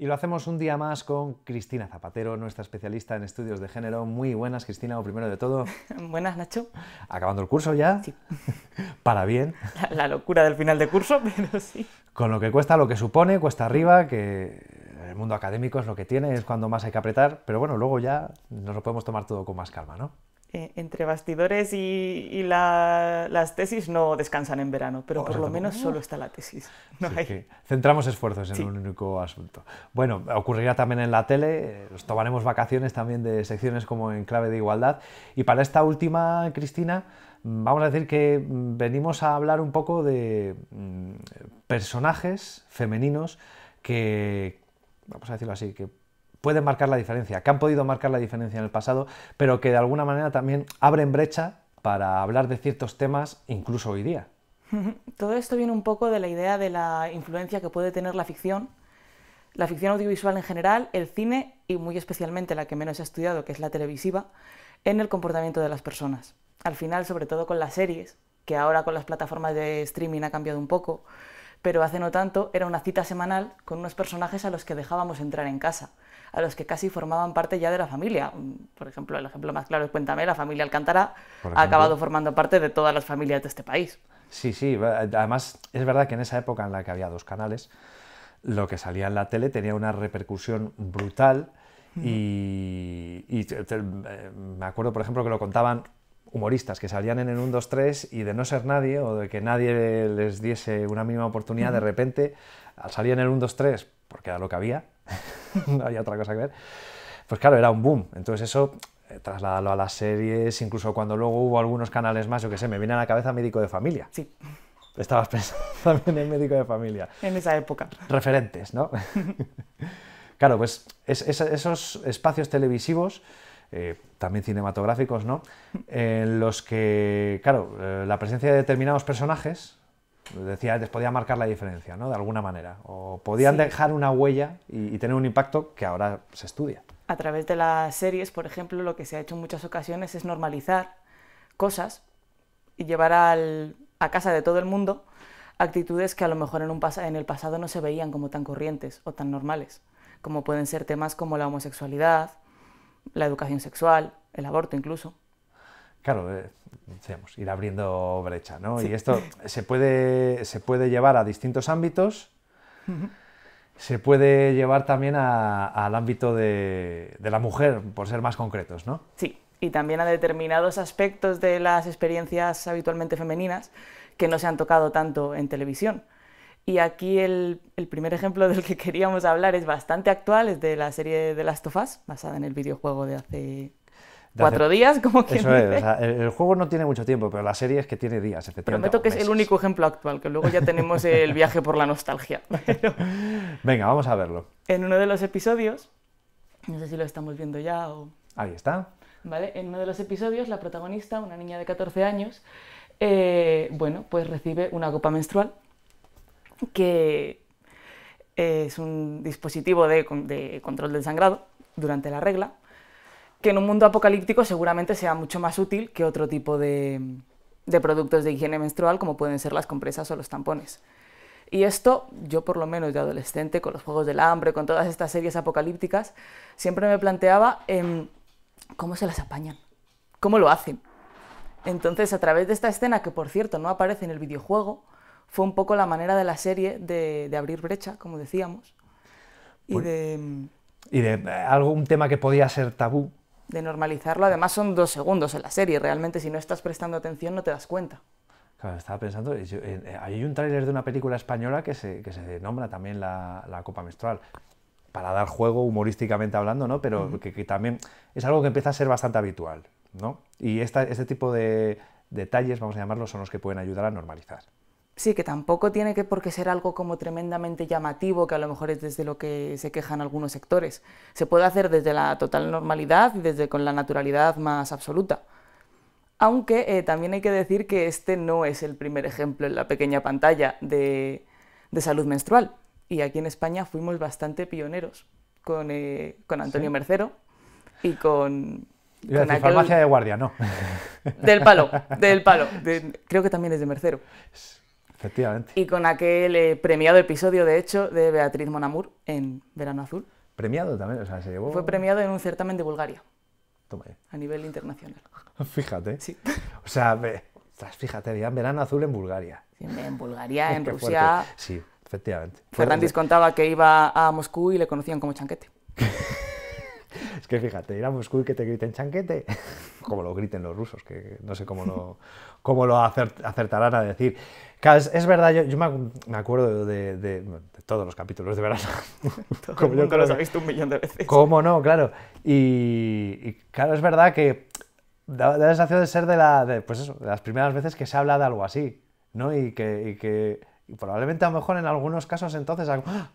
Y lo hacemos un día más con Cristina Zapatero, nuestra especialista en estudios de género. Muy buenas, Cristina, o primero de todo. buenas, Nacho. Acabando el curso ya. Sí. Para bien. La, la, locura del final de curso, pero sí. Con lo que cuesta, lo que supone, cuesta arriba, que el mundo académico es lo que tiene, es cuando más hay que apretar, pero bueno, luego ya nos lo podemos tomar todo con más calma, ¿no? Eh, entre bastidores y, las tesis no descansan en verano, pero oh, por lo menos solo oh. está la tesis. centramos esfuerzos en un único asunto. Bueno, ocurrirá también en la tele, tomaremos vacaciones también de secciones como en clave de igualdad. Y para esta última, Cristina, vamos a decir que mm, venimos a hablar un poco de mm, personajes femeninos que, vamos a decirlo así, que pueden marcar la diferencia, que han podido marcar la diferencia en el pasado, pero que de alguna manera también abren brecha para hablar de ciertos temas incluso hoy día. Todo esto viene un poco de la idea de la influencia que puede tener la ficción, la ficción audiovisual en general, el cine y muy especialmente la que menos he estudiado, que es la televisiva, en el comportamiento de las personas. Al final, sobre todo con las series, que ahora con las plataformas de streaming ha cambiado un poco, pero hace no tanto era una cita semanal con unos personajes a los que dejábamos entrar en casa, a los que casi formaban parte ya de la familia. Mm, por ejemplo, el ejemplo más claro es Cuéntame, la familia Alcántara ha acabado formando parte de todas las familias de este país. Sí, sí, eh, además es verdad que en esa época en la que había dos canales, lo que salía en la tele tenía una repercusión brutal. Y, eh, me acuerdo, por ejemplo, que lo contaban humoristas que salían en el 1, 2, 3 y de no ser nadie o de que nadie les diese una mínima oportunidad, de repente, al salir en el 1, 2, 3, porque era lo que había, no había otra cosa que ver, pues claro, era un boom. Entonces eso, eh, trasladarlo a las series, incluso cuando luego hubo algunos canales más, yo qué sé, me viene a la cabeza médico de familia. Sí. Estabas pensando también en médico de familia. En esa época. Referentes, ¿no? claro, pues esos espacios televisivos eh, también cinematográficos, ¿no? En eh, los que, claro, eh, la presencia de determinados personajes, decía podía marcar la diferencia, ¿no? De alguna manera. O podían dejar una huella y, tener un impacto que ahora se estudia. A través de las series, por ejemplo, lo que se ha hecho en muchas ocasiones es normalizar cosas y llevar a casa de todo el mundo actitudes que a lo mejor en el pasado no se veían como tan corrientes o tan normales, como pueden ser temas como la homosexualidad, la educación sexual, el aborto incluso. Claro, eh, ir abriendo brecha, ¿no? Y esto se puede, se puede llevar a distintos ámbitos, se puede llevar también al ámbito de, de la mujer, por ser más concretos, ¿no? Sí, y también a determinados aspectos de las experiencias habitualmente femeninas que no se han tocado tanto en televisión. Y aquí el, primer ejemplo del que queríamos hablar es bastante actual, es de la serie de Last of Us, basada en el videojuego de hace cuatro días, como que... Eso es, el, juego no tiene mucho tiempo, pero la serie es que tiene días, efectivamente. Prometo que es el único ejemplo actual, que luego ya tenemos el viaje por la nostalgia. Venga, vamos a verlo. En uno de los episodios, no sé si lo estamos viendo ya o... Ahí está. ¿Vale? En uno de los episodios, la protagonista, una niña de 14 años, eh, bueno, pues recibe una copa menstrual que eh, es un dispositivo de, control del sangrado durante la regla, que en un mundo apocalíptico seguramente sea mucho más útil que otro tipo de, productos de higiene menstrual como pueden ser las compresas o los tampones. Y esto, yo por lo menos de adolescente, con los Juegos del Hambre, con todas estas series apocalípticas, siempre me planteaba em, cómo se las apañan, cómo lo hacen. Entonces, a través de esta escena, que por cierto no aparece en el videojuego, fue un poco la manera de la serie de, abrir brecha, como decíamos, y pues, de... Y de eh, algo, un tema que podía ser tabú. De normalizarlo, además son dos segundos en la serie, realmente si no estás prestando atención no te das cuenta. Claro, estaba pensando, eh, eh, hay un tráiler de una película española que se, que se nombra también la, copa menstrual, para dar juego humorísticamente hablando, ¿no? Pero que, también es algo que empieza a ser bastante habitual, ¿no? Y este tipo de detalles, vamos a llamarlos, son los que pueden ayudar a normalizar. Sí, que tampoco tiene que por qué ser algo como tremendamente llamativo, que a lo mejor es desde lo que se quejan algunos sectores. Se puede hacer desde la total normalidad y desde con la naturalidad más absoluta. Aunque eh, también hay que decir que este no es el primer ejemplo en la pequeña pantalla de, salud menstrual. Y aquí en España fuimos bastante pioneros con, eh, Antonio Mercero y con... la farmacia de guardia, no. Del palo, del palo. creo que también es de Mercero. Efectivamente. Y con aquel eh, premiado episodio, de hecho, de Beatriz Monamur en Verano Azul. Premiado también, o sea, se llevó... Fue premiado en un certamen de Bulgaria. Toma A nivel internacional. Fíjate. Sí. O sea, fíjate, en Verano Azul en Bulgaria. Sí, en Bulgaria, en Rusia. Sí, efectivamente. Fernández contaba que iba a Moscú y le conocían como chanquete es que fíjate, ir a Moscú y que te griten chanquete, como lo griten los rusos, que no sé cómo lo, cómo lo acertarán a decir. es, verdad, yo, me acuerdo de, todos los capítulos de verdad. como los has visto un millón de veces. ¿Cómo no? Claro. Y, claro, es verdad que da, la sensación de ser de, la, pues eso, las primeras veces que se habla de algo así, ¿no? Y que, probablemente a lo mejor en algunos casos entonces... ¡Ah!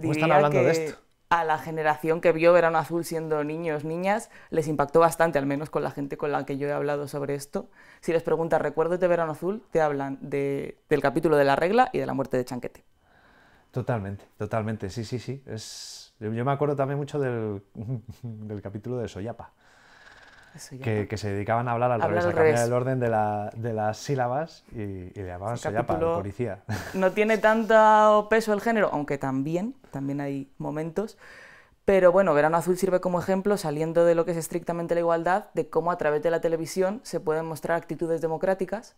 ¿Cómo están hablando de esto? a la generación que vio Verano Azul siendo niños, niñas, les impactó bastante, al menos con la gente con la que yo he hablado sobre esto. Si les preguntas recuerdos de Verano Azul, te hablan de, del capítulo de la regla y de la muerte de Chanquete. Totalmente, totalmente, sí, sí, sí. Es... Yo me acuerdo también mucho del, del capítulo de Soyapa que, se dedicaban a hablar al revés, a cambiar el orden de, las sílabas y, le llamaban Soyapa, policía. No tiene tanto peso el género, aunque también, también hay momentos. Pero bueno, Verano Azul sirve como ejemplo, saliendo de lo que es estrictamente la igualdad, de cómo a través de la televisión se pueden mostrar actitudes democráticas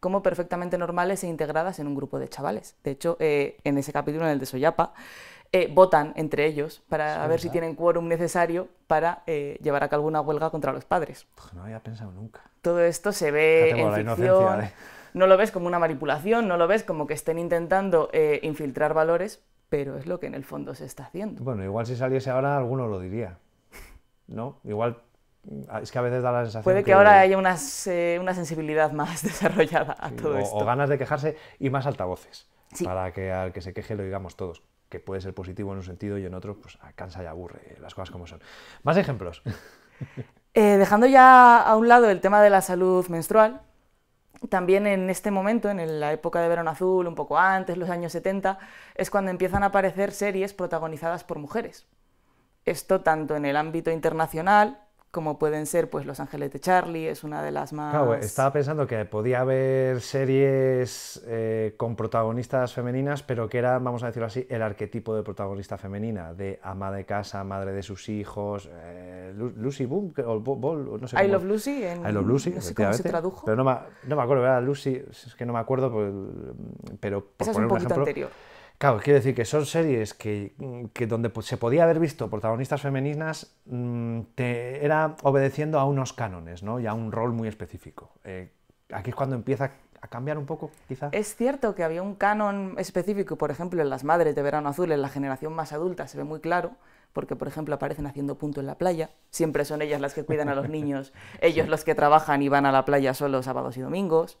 como perfectamente normales e integradas en un grupo de chavales. De hecho, eh, en ese capítulo, en el de Soyapa, eh, votan entre ellos para ver si tienen quórum necesario para eh, llevar a cabo una huelga contra los padres. No había pensado nunca. Todo esto se ve en ficción. No lo ves como una manipulación, no lo ves como que estén intentando eh, infiltrar valores, pero es lo que en el fondo se está haciendo. Bueno, igual si saliese ahora alguno lo diría, ¿no? Igual ah, es que a veces da la sensación. Puede que, ahora haya una sensibilidad más desarrollada a todo esto. O ganas de quejarse y más altavoces. Para que al que se queje lo digamos todos que puede ser positivo en un sentido y en otro, pues ah, cansa y aburre, las cosas como son. Más ejemplos. Eh, dejando ya a un lado el tema de la salud menstrual, también en este momento, en la época de Verón azul, un poco antes, los años 70, es cuando empiezan a aparecer series protagonizadas por mujeres. Esto tanto en el ámbito internacional como pueden ser pues Los Ángeles de Charlie, es una de las más... estaba pensando que podía haber series eh, con protagonistas femeninas, pero que era, vamos a decirlo así, el arquetipo de protagonista femenina, de ama de casa, madre de sus hijos, eh, Lucy Boom, o no sé. I Love Lucy, I Love Lucy, no sé cómo se tradujo. Pero no me, acuerdo, era Lucy, es que no me acuerdo, pues, pero... Esa es un poquito anterior. Claro, quiero decir que son series que, donde se podía haber visto protagonistas femeninas mm, te, era obedeciendo a unos cánones ¿no? y a un rol muy específico. Eh, aquí es cuando empieza a cambiar un poco, quizás. Es cierto que había un canon específico, por ejemplo, en las madres de verano azul, en la generación más adulta, se ve muy claro, porque, por ejemplo, aparecen haciendo punto en la playa, siempre son ellas las que cuidan a los niños, ellos los que trabajan y van a la playa solo sábados y domingos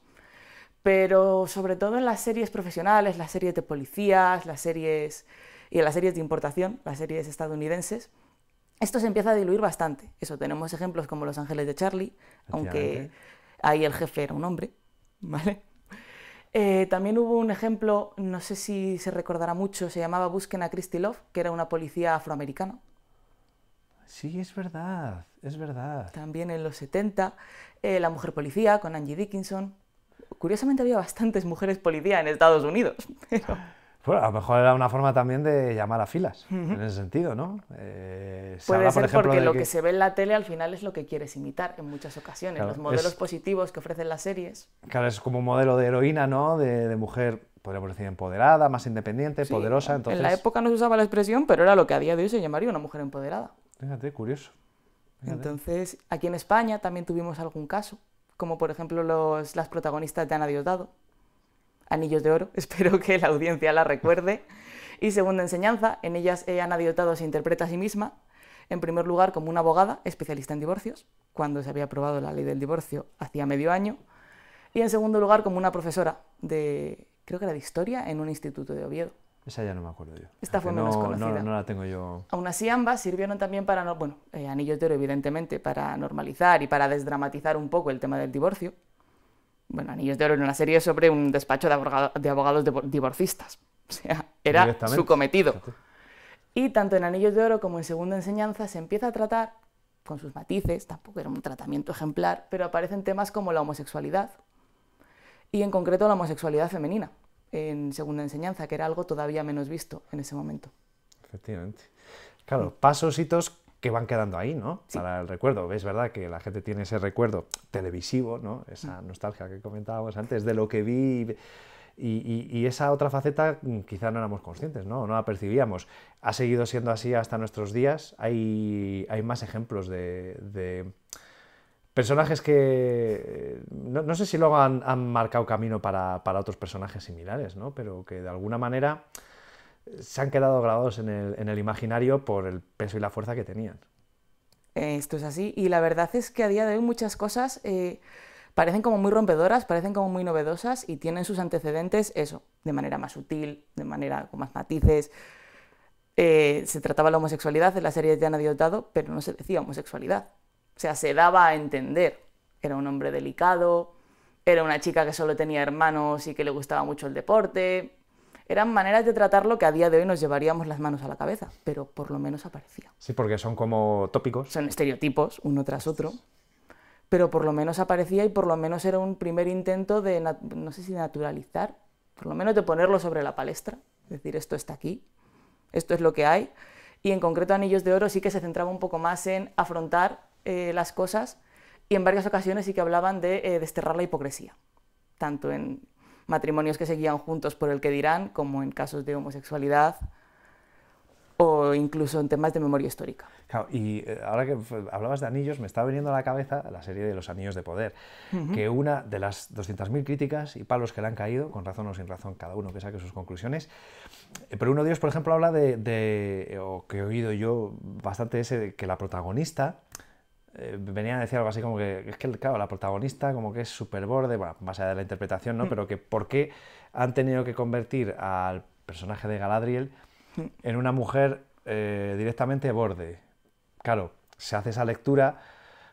pero sobre todo en las series profesionales, las series de policías, las series y en las series de importación, las series estadounidenses, esto se empieza a diluir bastante. Eso tenemos ejemplos como Los Ángeles de Charlie, aunque ahí el jefe era un hombre, eh, también hubo un ejemplo, no sé si se recordará mucho, se llamaba Busquen a Christy Love, que era una policía afroamericana. Sí, es verdad, es verdad. También en los 70, eh, La Mujer Policía con Angie Dickinson. Curiosamente había bastantes mujeres policía en Estados Unidos. Bueno, a lo mejor era una forma también de llamar a filas, en ese sentido, ¿no? Eh, Puede ser porque lo que... se ve en la tele al final es lo que quieres imitar en muchas ocasiones, los modelos positivos que ofrecen las series. Claro, es como un modelo de heroína, ¿no? De, mujer, podríamos decir, empoderada, más independiente, poderosa. En la época no se usaba la expresión, pero era lo que a día de hoy se llamaría una mujer empoderada. Fíjate, curioso. Entonces, aquí en España también tuvimos algún caso como por ejemplo las protagonistas de Ana Diosdado, Anillos de Oro, espero que la audiencia la recuerde. Y segunda enseñanza, en ellas eh, Ana Diosdado se interpreta a sí misma, en primer lugar como una abogada especialista en divorcios, cuando se había aprobado la ley del divorcio hacía medio año, y en segundo lugar como una profesora de, creo que era de historia, en un instituto de Oviedo. Esa ya no me acuerdo yo. Esta fue menos conocida. No, la tengo yo. Aún así, ambas sirvieron también para, bueno, eh, Anillos de Oro, evidentemente, para normalizar y para desdramatizar un poco el tema del divorcio. Bueno, Anillos de Oro era una serie sobre un despacho de, abogados divorcistas. O sea, era su cometido. Y tanto en Anillos de Oro como en Segunda Enseñanza se empieza a tratar, con sus matices, tampoco era un tratamiento ejemplar, pero aparecen temas como la homosexualidad y en concreto la homosexualidad femenina en segunda enseñanza, que era algo todavía menos visto en ese momento. Efectivamente. Claro, pasositos hitos que van quedando ahí, ¿no? Para el recuerdo. Es verdad que la gente tiene ese recuerdo televisivo, ¿no? Esa mm. nostalgia que comentábamos antes de lo que vi. Y, esa otra faceta mm, quizá no éramos conscientes, ¿no? no la percibíamos. Ha seguido siendo así hasta nuestros días. Hay, hay más ejemplos de, personajes que no, sé si luego han, marcado camino para, otros personajes similares, ¿no? pero que de alguna manera se han quedado grabados en el, en el, imaginario por el peso y la fuerza que tenían. Esto es así, y la verdad es que a día de hoy muchas cosas eh, parecen como muy rompedoras, parecen como muy novedosas y tienen sus antecedentes, eso, de manera más sutil, de manera con más matices. Eh, se trataba la homosexualidad, en la serie de nadie dotado, pero no se decía homosexualidad o sea, se daba a entender. Era un hombre delicado, era una chica que solo tenía hermanos y que le gustaba mucho el deporte. Eran maneras de tratarlo que a día de hoy nos llevaríamos las manos a la cabeza, pero por lo menos aparecía. Sí, porque son como tópicos. Son estereotipos, uno tras otro. Pero por lo menos aparecía y por lo menos era un primer intento de, no sé si naturalizar, por lo menos de ponerlo sobre la palestra. Es decir, esto está aquí, esto es lo que hay. Y en concreto Anillos de Oro sí que se centraba un poco más en afrontar eh, las cosas y en varias ocasiones sí que hablaban de eh, desterrar la hipocresía, tanto en matrimonios que seguían juntos por el que dirán, como en casos de homosexualidad o incluso en temas de memoria histórica. y eh, ahora que hablabas de anillos, me está viniendo a la cabeza la serie de los anillos de poder, que una de las 200.000 críticas y palos que le han caído, con razón o sin razón, cada uno que saque sus conclusiones, pero uno de ellos, por ejemplo, habla de, de o que he oído yo bastante ese, de que la protagonista eh, venían a decir algo así como que es que, claro, la protagonista como que es súper borde, bueno, más allá de la interpretación, ¿no? Mm. Pero que por qué han tenido que convertir al personaje de Galadriel mm. en una mujer eh, directamente borde. Claro, se hace esa lectura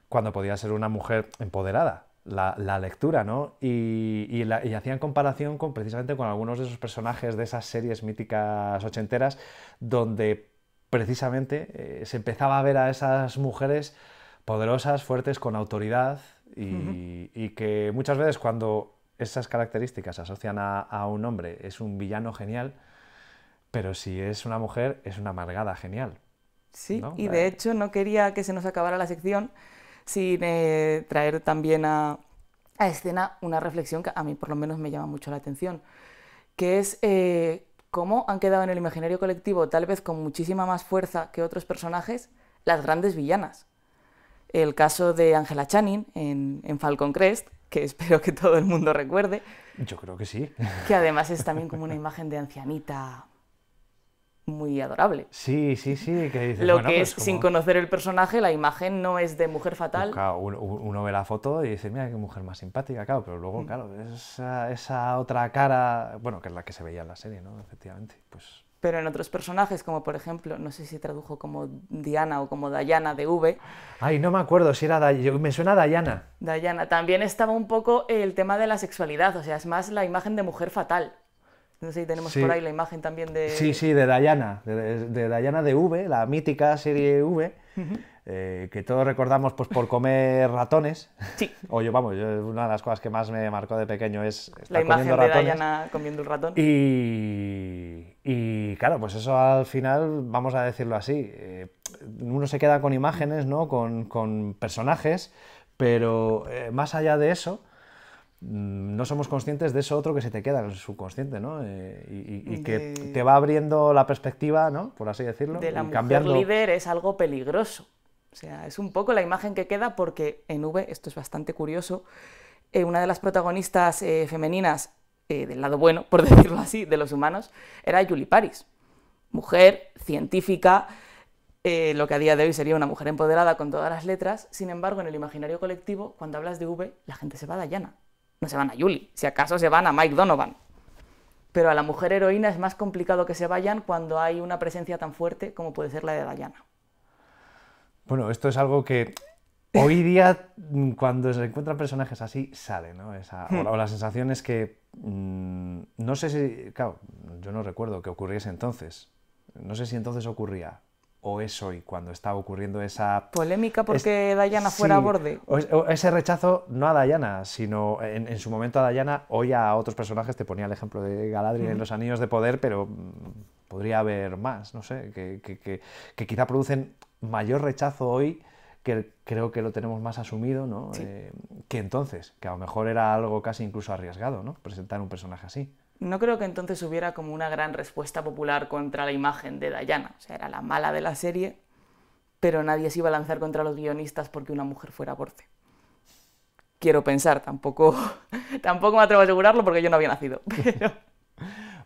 cuando podía ser una mujer empoderada. La, lectura, ¿no? Y, hacían comparación con precisamente con algunos de esos personajes de esas series míticas ochenteras, donde precisamente eh, se empezaba a ver a esas mujeres poderosas, fuertes, con autoridad y, que muchas veces cuando esas características se asocian a, un hombre es un villano genial, pero si es una mujer es una amargada genial. Sí, y de hecho no quería que se nos acabara la sección sin eh, traer también a, escena una reflexión que a mí por lo menos me llama mucho la atención, que es eh, cómo han quedado en el imaginario colectivo, tal vez con muchísima más fuerza que otros personajes, las grandes villanas el caso de Angela Channing en, Falcon Crest, que espero que todo el mundo recuerde. Yo creo que sí. Que además es también como una imagen de ancianita muy adorable. Sí, sí, sí. Que Lo que pues es, sin conocer el personaje, la imagen no es de mujer fatal. claro, uno, ve la foto y dice, mira qué mujer más simpática, claro, pero luego, mm. claro, esa, esa otra cara, bueno, que es la que se veía en la serie, ¿no? Efectivamente, pues pero en otros personajes, como por ejemplo, no sé si tradujo como Diana o como Dayana de V. Ay, no me acuerdo si era Dayana, me suena Dayana. Dayana, también estaba un poco el tema de la sexualidad, o sea, es más la imagen de mujer fatal. No sé si tenemos por ahí la imagen también de... Sí, sí, de Dayana, de, de, de Dayana de V, la mítica serie V. Eh, que todos recordamos pues, por comer ratones. Sí. o yo, vamos, una de las cosas que más me marcó de pequeño es la imagen de Diana comiendo un ratón. Y, claro, pues eso al final, vamos a decirlo así, eh, uno se queda con imágenes, con, con personajes, pero eh, más allá de eso mm, no somos conscientes de eso otro que se te queda en el subconsciente, ¿no? y, que te va abriendo la perspectiva, ¿no? Por así decirlo. De la y líder es algo peligroso. O sea, es un poco la imagen que queda porque en V, esto es bastante curioso, eh, una de las protagonistas eh, femeninas eh, del lado bueno, por decirlo así, de los humanos, era Julie Paris. Mujer, científica, lo que a día de hoy sería una mujer empoderada con todas las letras. Sin embargo, en el imaginario colectivo, cuando hablas de V, la gente se va a Dayana. No se van a Julie, si acaso se van a Mike Donovan. Pero a la mujer heroína es más complicado que se vayan cuando hay una presencia tan fuerte como puede ser la de Dayana. Bueno, esto es algo que hoy día, cuando se encuentran personajes así, sale, ¿no? o, la, sensación es que. Mm, no sé si. Claro, yo no recuerdo que ocurriese entonces. No sé si entonces ocurría. O es hoy cuando estaba ocurriendo esa. Polémica porque Dayana fuera a borde. ese rechazo no a Dayana, sino en, su momento a Dayana, hoy a otros personajes. Te ponía el ejemplo de Galadriel en los Anillos de Poder, pero mm, podría haber más, no sé, que quizá producen mayor rechazo hoy, que creo que lo tenemos más asumido, ¿no? Eh, que entonces, que a lo mejor era algo casi incluso arriesgado, ¿no? Presentar un personaje así. No creo que entonces hubiera como una gran respuesta popular contra la imagen de Dayana. O sea, era la mala de la serie, pero nadie se iba a lanzar contra los guionistas porque una mujer fuera Borce. Quiero pensar, tampoco, tampoco me atrevo a asegurarlo porque yo no había nacido.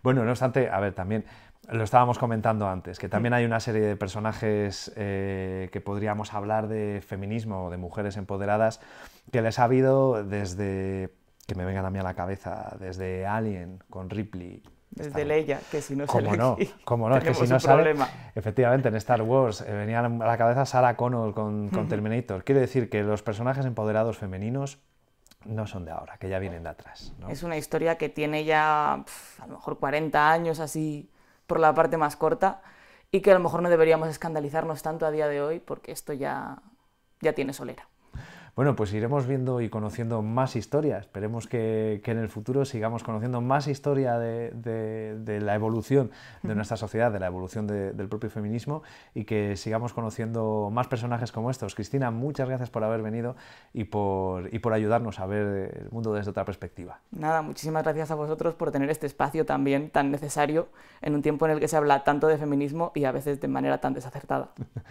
Bueno, no obstante, a ver, también lo estábamos comentando antes, que también mm. hay una serie de personajes eh, que podríamos hablar de feminismo, o de mujeres empoderadas, que les ha habido desde, que me vengan a mí a la cabeza, desde Alien, con Ripley, desde Leia, que si no ¿Cómo no? ¿Cómo no? que si no efectivamente, en Star Wars eh, venía a la cabeza Sarah Connor con, Terminator. Quiero decir que los personajes empoderados femeninos no son de ahora, que ya vienen de atrás. Es una historia que tiene ya a lo mejor 40 años así por la parte más corta y que a lo mejor no deberíamos escandalizarnos tanto a día de hoy porque esto ya, ya tiene solera. Bueno, pues iremos viendo y conociendo más historias. Esperemos que, en el futuro sigamos conociendo más historia de, la evolución de nuestra sociedad, de la evolución del propio feminismo y que sigamos conociendo más personajes como estos. Cristina, muchas gracias por haber venido y por, y por ayudarnos a ver el mundo desde otra perspectiva. Nada, muchísimas gracias a vosotros por tener este espacio también tan necesario en un tiempo en el que se habla tanto de feminismo y a veces de manera tan desacertada.